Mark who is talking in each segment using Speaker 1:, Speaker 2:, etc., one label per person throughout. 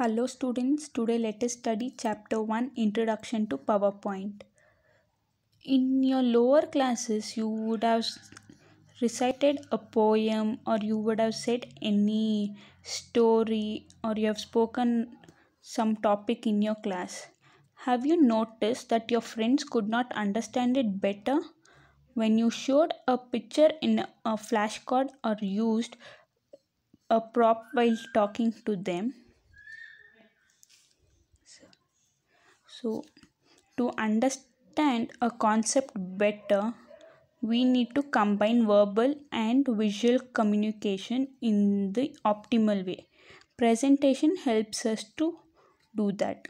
Speaker 1: Hello students, today let us study chapter 1 Introduction to PowerPoint. In your lower classes, you would have recited a poem or you would have said any story or you have spoken some topic in your class. Have you noticed that your friends could not understand it better? When you showed a picture in a flashcard or used a prop while talking to them, So, to understand a concept better, we need to combine verbal and visual communication in the optimal way. Presentation helps us to do that.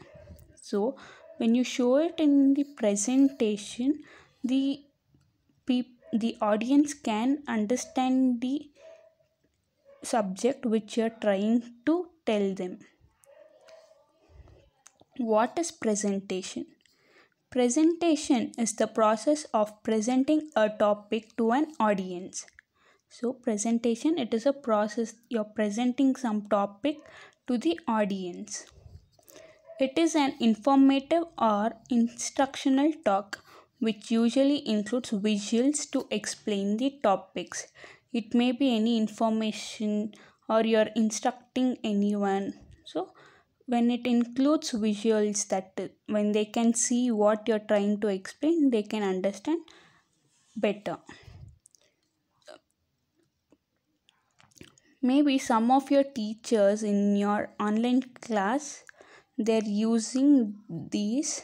Speaker 1: So, when you show it in the presentation, the the audience can understand the subject which you are trying to tell them. What is presentation? Presentation is the process of presenting a topic to an audience. So presentation it is a process you're presenting some topic to the audience. It is an informative or instructional talk which usually includes visuals to explain the topics. It may be any information or you're instructing anyone. So when it includes visuals that when they can see what you're trying to explain they can understand better maybe some of your teachers in your online class they're using these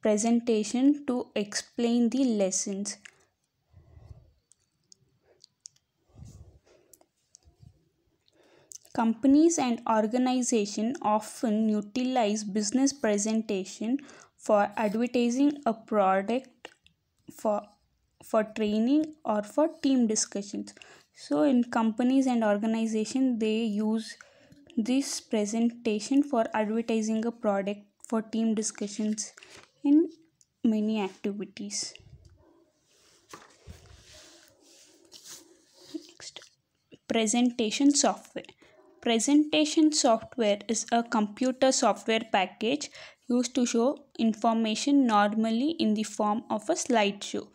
Speaker 1: presentation to explain the lessons Companies and organizations often utilize business presentation for advertising a product for for training or for team discussions so in companies and organization they use this presentation for advertising a product for team discussions in many activities next presentation software Presentation software is a computer software package used to show information normally in the form of a slideshow.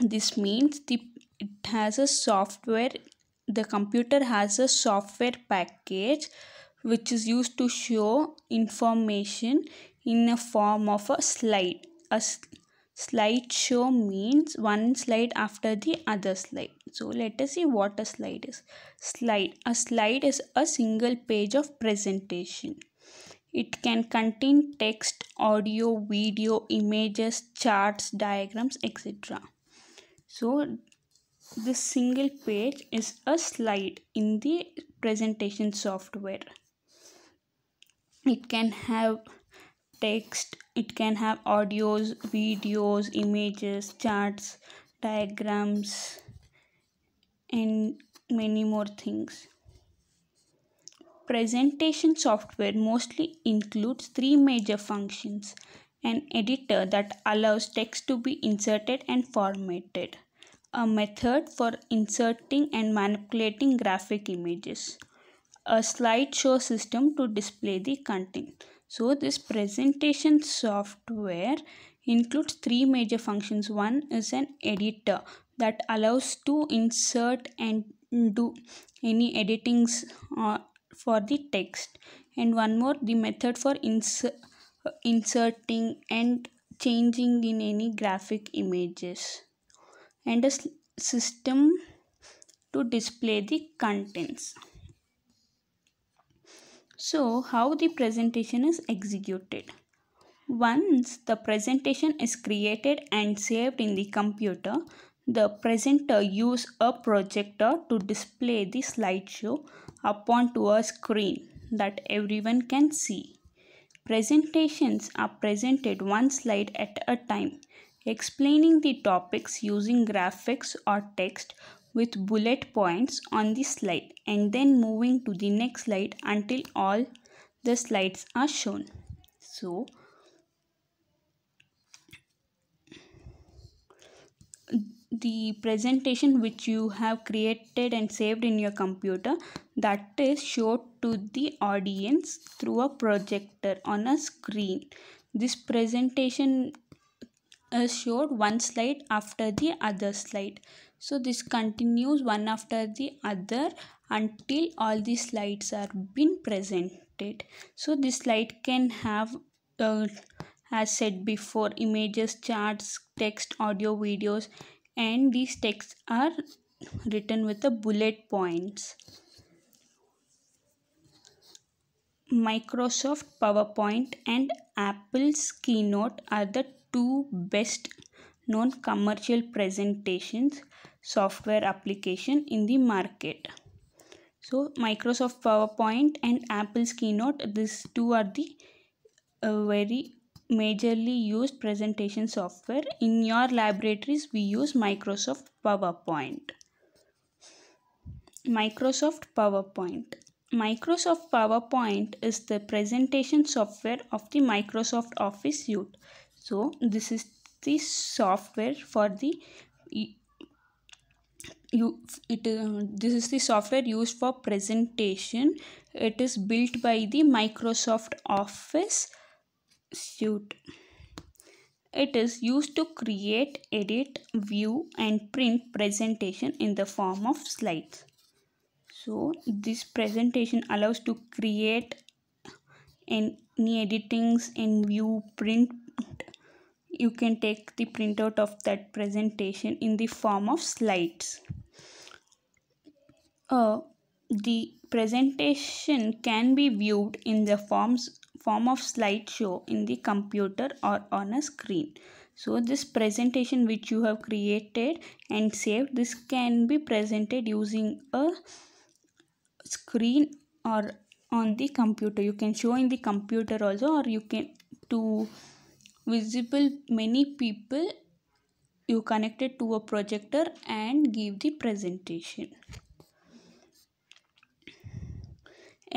Speaker 1: This means the, it has a software, the computer has a software package which is used to show information in a form of a slide. A, slideshow means one slide after the other slide so let us see what a slide is slide a slide is a single page of presentation it can contain text audio video images charts diagrams etc so this single page is a slide in the presentation software it can have text it can have audios videos images charts diagrams and many more things presentation software mostly includes three major functions an editor that allows text to be inserted and formatted a method for inserting and manipulating graphic images a slideshow system to display the content so this presentation software includes three major functions. One is an editor that allows to insert and do any editings uh, for the text and one more the method for insert, inserting and changing in any graphic images and a system to display the contents. So how the presentation is executed? Once the presentation is created and saved in the computer, the presenter use a projector to display the slideshow upon to a screen that everyone can see. Presentations are presented one slide at a time, explaining the topics using graphics or text with bullet points on the slide and then moving to the next slide until all the slides are shown. So, the presentation which you have created and saved in your computer that is showed to the audience through a projector on a screen. This presentation is showed one slide after the other slide so this continues one after the other until all the slides are been presented so this slide can have uh, as said before images charts text audio videos and these texts are written with the bullet points Microsoft PowerPoint and Apple's Keynote are the two best non-commercial presentations software application in the market. So Microsoft PowerPoint and Apple's Keynote, these two are the uh, very majorly used presentation software. In your laboratories, we use Microsoft PowerPoint. Microsoft PowerPoint. Microsoft PowerPoint is the presentation software of the Microsoft Office suite. So this is the software for the you it uh, this is the software used for presentation it is built by the microsoft office suite it is used to create edit view and print presentation in the form of slides so this presentation allows to create any editings in view print you can take the printout of that presentation in the form of slides. Uh, the presentation can be viewed in the forms, form of slideshow in the computer or on a screen. So this presentation which you have created and saved, this can be presented using a screen or on the computer. You can show in the computer also or you can to visible many people you connected to a projector and give the presentation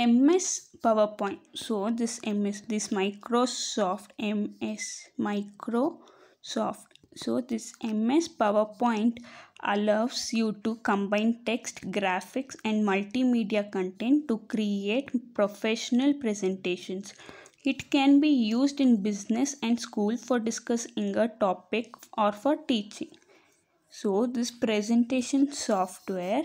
Speaker 1: ms powerpoint so this ms this microsoft ms microsoft so this ms powerpoint allows you to combine text graphics and multimedia content to create professional presentations it can be used in business and school for discussing a topic or for teaching. So this presentation software,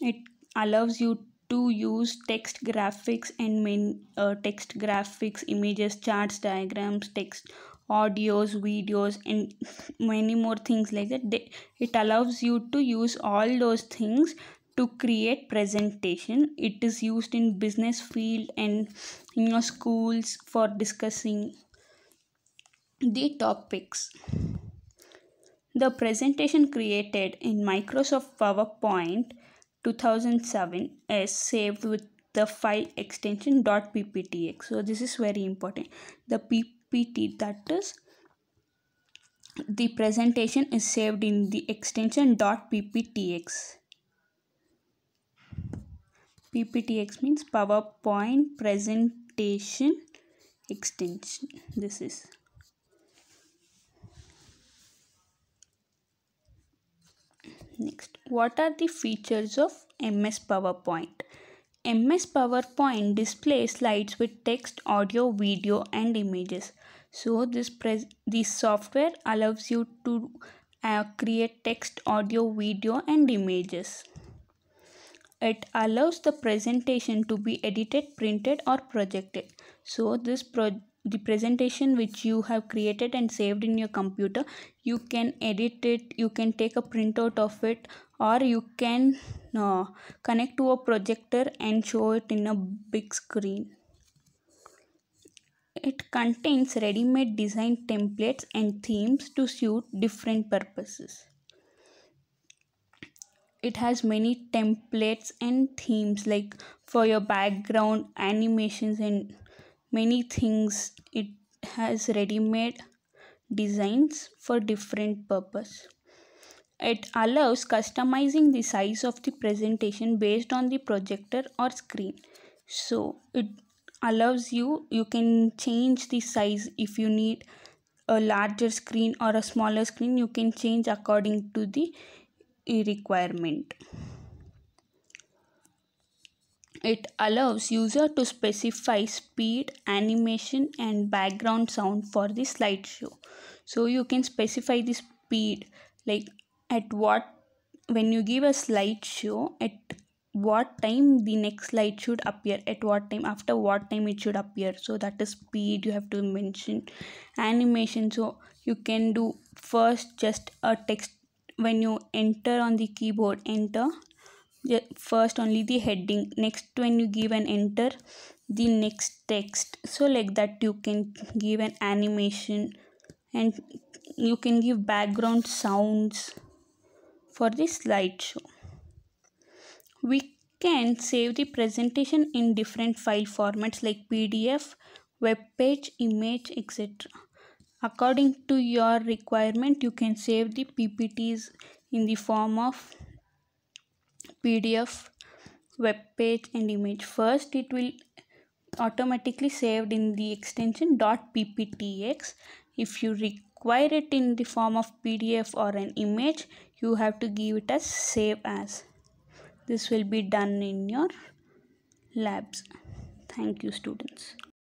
Speaker 1: it allows you to use text graphics and main uh, text graphics, images, charts, diagrams, text audios videos and many more things like that they, it allows you to use all those things to create presentation it is used in business field and in your schools for discussing the topics. The presentation created in Microsoft PowerPoint 2007 is saved with the file extension .pptx. So this is very important. The ppt that is the presentation is saved in the extension .pptx. PPTX means PowerPoint present extension this is next what are the features of ms powerpoint ms powerpoint displays slides with text audio video and images so this this software allows you to uh, create text audio video and images it allows the presentation to be edited, printed or projected. So this pro the presentation which you have created and saved in your computer, you can edit it, you can take a printout of it or you can uh, connect to a projector and show it in a big screen. It contains ready-made design templates and themes to suit different purposes it has many templates and themes like for your background animations and many things it has ready-made designs for different purpose it allows customizing the size of the presentation based on the projector or screen so it allows you you can change the size if you need a larger screen or a smaller screen you can change according to the requirement. It allows user to specify speed, animation and background sound for the slideshow. So you can specify the speed like at what when you give a slideshow at what time the next slide should appear at what time after what time it should appear so that is speed you have to mention animation so you can do first just a text when you enter on the keyboard enter first only the heading next when you give an enter the next text so like that you can give an animation and you can give background sounds for the slideshow we can save the presentation in different file formats like pdf web page image etc according to your requirement you can save the ppts in the form of pdf web page and image first it will automatically saved in the extension .pptx if you require it in the form of pdf or an image you have to give it as save as this will be done in your labs thank you students